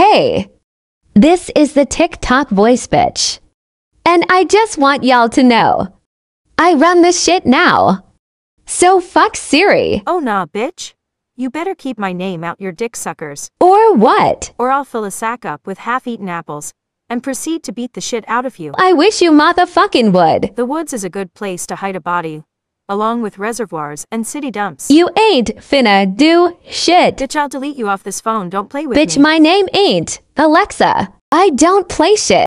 Hey, this is the TikTok voice bitch. And I just want y'all to know I run this shit now. So fuck Siri. Oh nah, bitch. You better keep my name out your dick suckers. Or what? Or I'll fill a sack up with half-eaten apples and proceed to beat the shit out of you. I wish you motherfucking would. The woods is a good place to hide a body along with reservoirs and city dumps. You ain't finna do shit. Bitch, I'll delete you off this phone. Don't play with Bitch, me. Bitch, my name ain't Alexa. I don't play shit.